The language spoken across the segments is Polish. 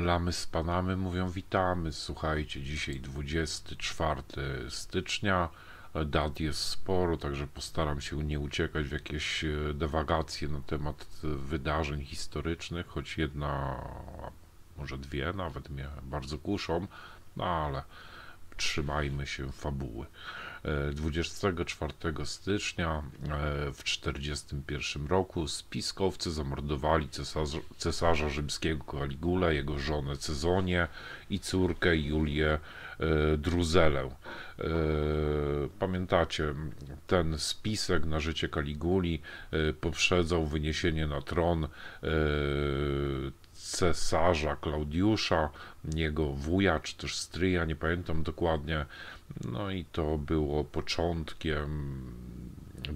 Lamy z Panamy mówią witamy, słuchajcie, dzisiaj 24 stycznia, dat jest sporo, także postaram się nie uciekać w jakieś e, dewagacje na temat wydarzeń historycznych, choć jedna, może dwie nawet mnie bardzo kuszą, no ale trzymajmy się fabuły. 24 e, stycznia e, w 1941 roku spiskowcy zamordowali cesarza, cesarza rzymskiego Kaligulę, jego żonę Cezonię i córkę Julię e, Druzelę. Pamiętacie, ten spisek na życie Kaliguli poprzedzał wyniesienie na tron cesarza Klaudiusza, jego wuja czy też stryja, nie pamiętam dokładnie. No i to było początkiem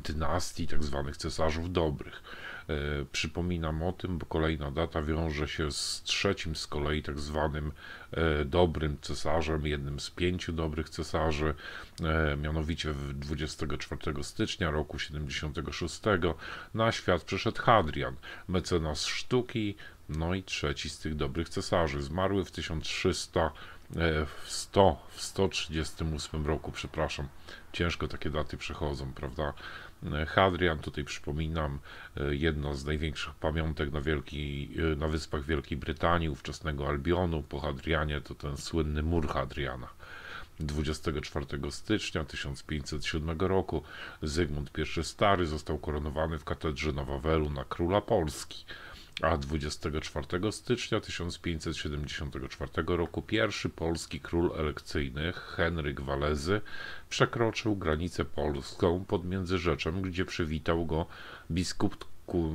dynastii tak zwanych cesarzów dobrych. E, przypominam o tym, bo kolejna data wiąże się z trzecim z kolei tak zwanym e, dobrym cesarzem, jednym z pięciu dobrych cesarzy, e, mianowicie 24 stycznia roku 76 na świat przyszedł Hadrian, mecenas sztuki, no i trzeci z tych dobrych cesarzy. Zmarły w 1300 e, w 100, w 138 roku, przepraszam. Ciężko takie daty przechodzą, prawda? E, Hadrian, tutaj przypominam, e, jedno z największych pamiątek na, Wielki, na wyspach Wielkiej Brytanii, ówczesnego Albionu. Po Hadrianie to ten słynny mur Hadriana. 24 stycznia 1507 roku Zygmunt I Stary został koronowany w katedrze na Wawelu na króla Polski a 24 stycznia 1574 roku pierwszy polski król elekcyjny Henryk Walezy przekroczył granicę polską pod Międzyrzeczem, gdzie przywitał go biskup, ku,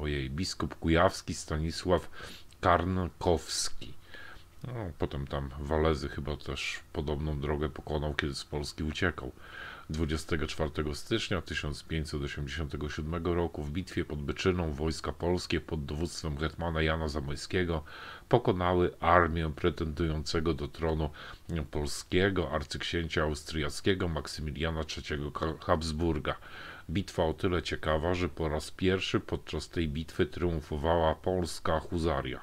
ojej, biskup kujawski Stanisław Karnkowski. No, potem tam Walezy chyba też podobną drogę pokonał, kiedy z Polski uciekał. 24 stycznia 1587 roku w bitwie pod Byczyną wojska polskie pod dowództwem hetmana Jana Zamojskiego pokonały armię pretendującego do tronu polskiego arcyksięcia austriackiego Maksymiliana III Habsburga. Bitwa o tyle ciekawa, że po raz pierwszy podczas tej bitwy triumfowała polska huzaria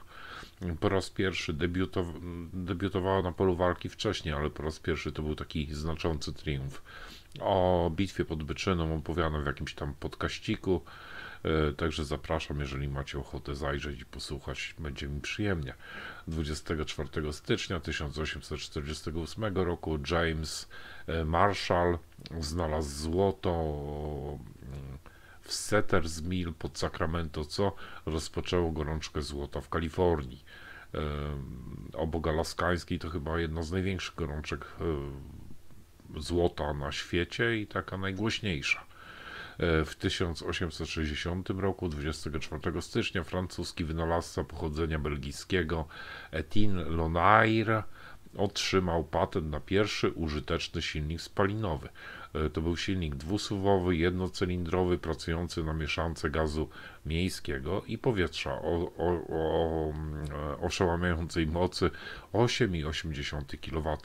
po raz pierwszy debiutow- debiutowała na polu walki wcześniej, ale po raz pierwszy to był taki znaczący triumf o bitwie pod Byczyną opowiadam w jakimś tam podkaściku. E, także zapraszam, jeżeli macie ochotę zajrzeć i posłuchać, będzie mi przyjemnie. 24 stycznia 1848 roku James e, Marshall znalazł złoto mm, w Setters Mill pod Sacramento, co rozpoczęło gorączkę złota w Kalifornii. E, obok alaskańskiej to chyba jedna z największych gorączek złota na świecie i taka najgłośniejsza. E, w 1860 roku, 24 stycznia, francuski wynalazca pochodzenia belgijskiego Etienne Lonaire otrzymał patent na pierwszy użyteczny silnik spalinowy. E, to był silnik dwusuwowy, jednocylindrowy, pracujący na mieszance gazu miejskiego i powietrza o, o, o mm, e, oszałamiającej mocy 8,8 kW.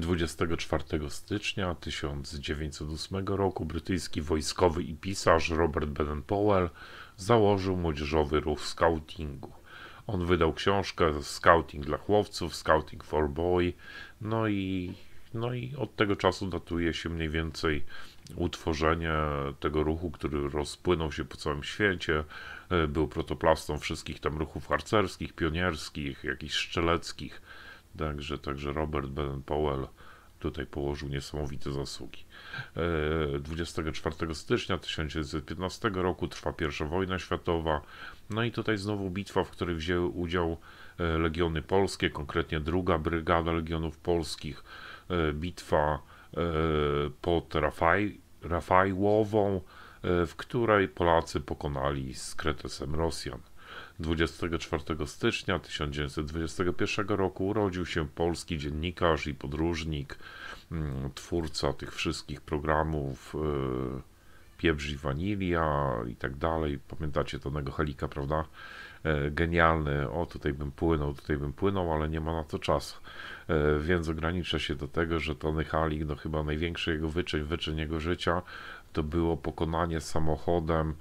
24 stycznia 1908 roku brytyjski wojskowy i pisarz Robert Baden-Powell założył młodzieżowy ruch scoutingu. On wydał książkę Scouting dla chłopców, Scouting for Boy, no i, no i od tego czasu datuje się mniej więcej utworzenie tego ruchu, który rozpłynął się po całym świecie. E, był protoplastą wszystkich tam ruchów harcerskich, pionierskich, jakichś szczeleckich. Także, także Robert Ben Powell tutaj położył niesamowite zasługi. 24 e, stycznia 1915 roku trwa pierwsza wojna światowa. No i tutaj znowu bitwa, w której wzięły udział e, legiony polskie, konkretnie druga brygada legionów polskich. E, bitwa pod Rafaj, Rafajłową, w której Polacy pokonali z Kretesem Rosjan. 24 stycznia 1921 roku urodził się polski dziennikarz i podróżnik, mm, twórca tych wszystkich programów y, Pieprz i Wanilia i tak dalej. Pamiętacie tonego helika, prawda? E, genialny, o tutaj bym płynął, tutaj bym płynął, ale nie ma na to czasu. E, więc ogranicza się do tego, że Tony Halik, no chyba największy jego wyczyn, wyczyn jego życia, to było pokonanie samochodem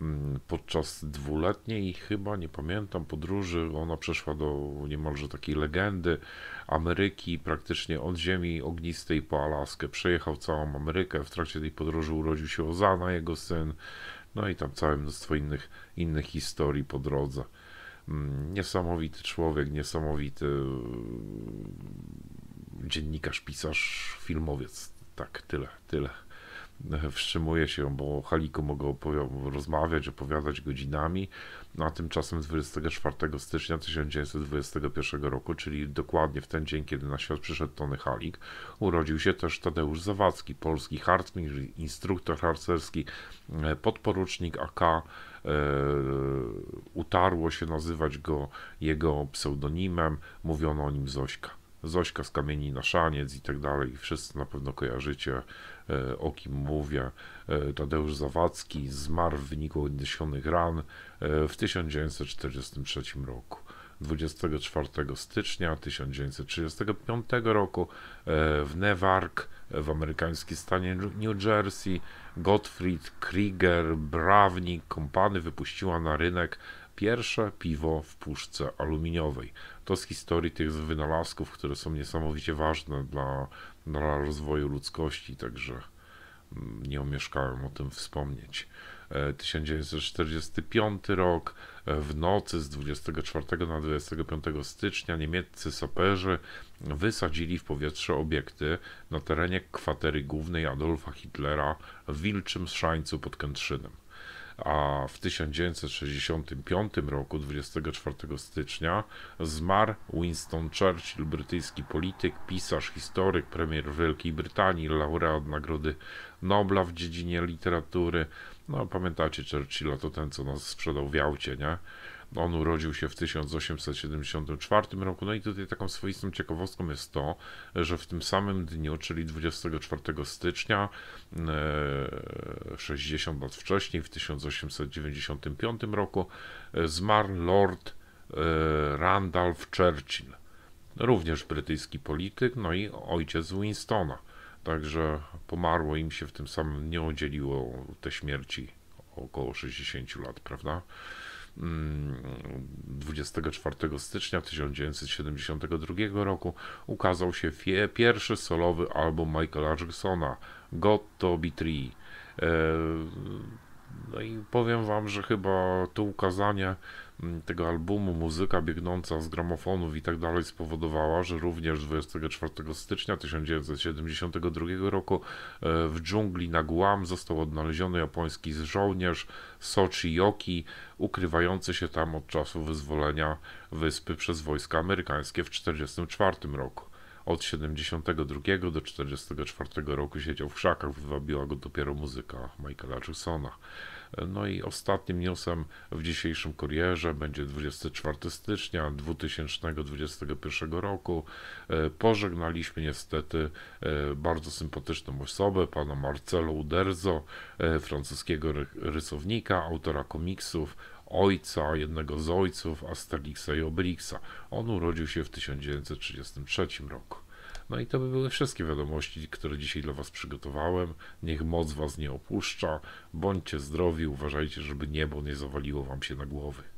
Mm, podczas dwuletniej chyba, nie pamiętam, podróży ona przeszła do niemalże takiej legendy Ameryki, praktycznie od ziemi ognistej po Alaskę. Przejechał całą Amerykę, w trakcie tej podróży urodził się Ozana, jego syn, no i tam całe mnóstwo innych, innych historii po drodze. Mm, niesamowity człowiek, niesamowity mm, dziennikarz, pisarz, filmowiec. Tak, tyle, tyle. wstrzymuje się, bo o Haliku mogę rozmawiać, opowiadać godzinami, no a tymczasem 24 stycznia 1921 roku, czyli dokładnie w ten dzień, kiedy na świat przyszedł Tony Halik, urodził się też Tadeusz Zawadzki, polski harcmistrz, instruktor harcerski, e, podporucznik AK, e, utarło się nazywać go jego pseudonimem, mówiono o nim Zośka. Zośka z Kamieni na Szaniec i tak dalej. Wszyscy na pewno kojarzycie, e, o kim mówię. E, Tadeusz Zawadzki zmarł w wyniku odniesionych ran e, w 1943 roku. 24 stycznia 1935 roku w Newark w amerykańskim stanie New Jersey Gottfried Krieger, brawnik kompany, wypuściła na rynek pierwsze piwo w puszce aluminiowej to z historii tych wynalazków, które są niesamowicie ważne dla, dla rozwoju ludzkości, także mm, nie omieszkałem o tym wspomnieć. 1945 e, rok, e, w nocy z 24 na 25 stycznia niemieccy saperzy wysadzili w powietrze obiekty na terenie kwatery głównej Adolfa Hitlera w Wilczym Szańcu pod Kętrzynem a w 1965 roku, 24 stycznia, zmarł Winston Churchill, brytyjski polityk, pisarz, historyk, premier Wielkiej Brytanii, laureat Nagrody Nobla w dziedzinie literatury. No, pamiętacie Churchilla, to ten, co nas sprzedał w Jałcie, nie? On urodził się w 1874 roku. No i tutaj taką swoistą ciekawostką jest to, że w tym samym dniu, czyli 24 stycznia, 60 e, lat wcześniej, w 1895 roku, zmarł Lord e, Randolph Churchill, również brytyjski polityk, no i ojciec Winstona. Także pomarło im się w tym samym dniu, dzieliło te śmierci około 60 lat, prawda? 24 mm, stycznia 1972 roku ukazał się pierwszy solowy album Michaela Jacksona, "Got to be Tree. E, no i powiem wam, że chyba to ukazanie tego albumu, muzyka biegnąca z gramofonów i tak dalej spowodowała, że również 24 stycznia 1972 roku e, w dżungli na Guam został odnaleziony japoński żołnierz Sochi Yoki, ukrywający się tam od czasu wyzwolenia wyspy przez wojska amerykańskie w 1944 roku od 72 do 44 roku siedział w krzakach, wywabiła go dopiero muzyka Michaela Jacksona. No i ostatnim newsem w dzisiejszym kurierze będzie 24 stycznia 2021 roku. E, pożegnaliśmy niestety e, bardzo sympatyczną osobę, pana Marcelo Uderzo, e, francuskiego rysownika, autora komiksów, ojca, jednego z ojców Asterixa i Obelixa. On urodził się w 1933 roku. No i to by były wszystkie wiadomości, które dzisiaj dla Was przygotowałem. Niech moc Was nie opuszcza. Bądźcie zdrowi, uważajcie, żeby niebo nie zawaliło Wam się na głowy.